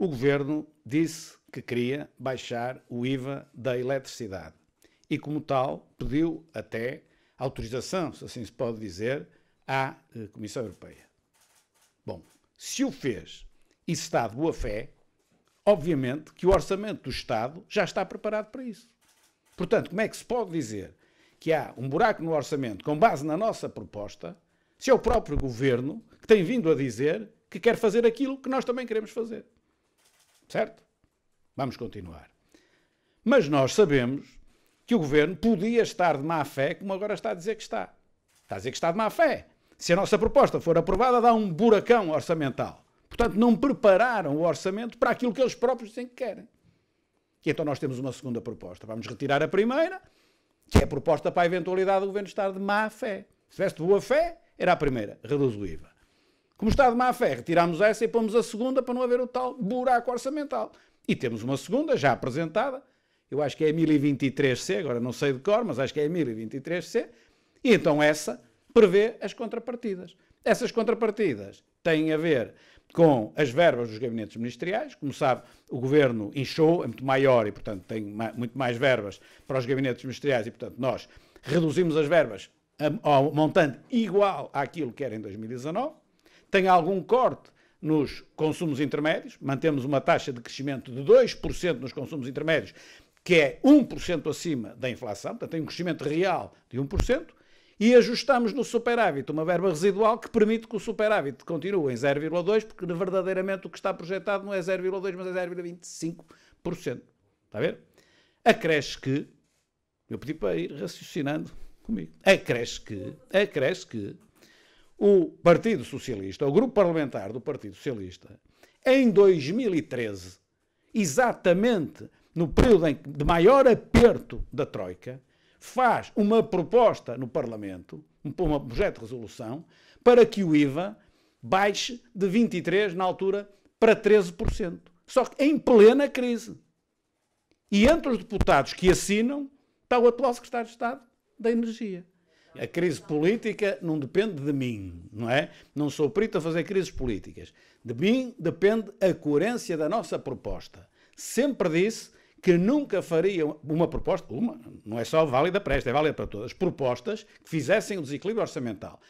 O governo disse que queria baixar o IVA da eletricidade e, como tal, pediu até autorização, se assim se pode dizer, à eh, Comissão Europeia. Bom, se o fez e se está de boa fé, obviamente que o orçamento do Estado já está preparado para isso. Portanto, como é que se pode dizer que há um buraco no orçamento com base na nossa proposta, se é o próprio governo que tem vindo a dizer que quer fazer aquilo que nós também queremos fazer? Certo? Vamos continuar. Mas nós sabemos que o governo podia estar de má fé, como agora está a dizer que está. Está a dizer que está de má fé. Se a nossa proposta for aprovada, dá um buracão orçamental. Portanto, não prepararam o orçamento para aquilo que eles próprios dizem que querem. E então nós temos uma segunda proposta. Vamos retirar a primeira, que é a proposta para a eventualidade do governo estar de má fé. Se tivesse de boa fé, era a primeira. Reduz o IVA. Como está de má fé, retiramos essa e pomos a segunda para não haver o tal buraco orçamental. E temos uma segunda já apresentada, eu acho que é a 1023C, agora não sei de cor, mas acho que é a 1023C, e então essa prevê as contrapartidas. Essas contrapartidas têm a ver com as verbas dos gabinetes ministeriais. Como sabe, o governo inchou, é muito maior e, portanto, tem muito mais verbas para os gabinetes ministeriais e, portanto, nós reduzimos as verbas ao montante igual àquilo que era em 2019 tem algum corte nos consumos intermédios, mantemos uma taxa de crescimento de 2% nos consumos intermédios, que é 1% acima da inflação, portanto tem um crescimento real de 1%, e ajustamos no superávit uma verba residual que permite que o superávit continue em 0,2%, porque verdadeiramente o que está projetado não é 0,2%, mas é 0,25%. Está a ver? Acresce que, eu pedi para ir raciocinando comigo, acresce que, acresce que, o Partido Socialista, o grupo parlamentar do Partido Socialista, em 2013, exatamente no período de maior aperto da Troika, faz uma proposta no Parlamento, um, um projeto de resolução, para que o IVA baixe de 23%, na altura, para 13%. Só que em plena crise. E entre os deputados que assinam está o atual secretário de Estado da Energia. A crise política não depende de mim, não é? Não sou perito a fazer crises políticas. De mim depende a coerência da nossa proposta. Sempre disse que nunca faria uma proposta, uma, não é só válida para esta, é válida para todas, propostas que fizessem o desequilíbrio orçamental.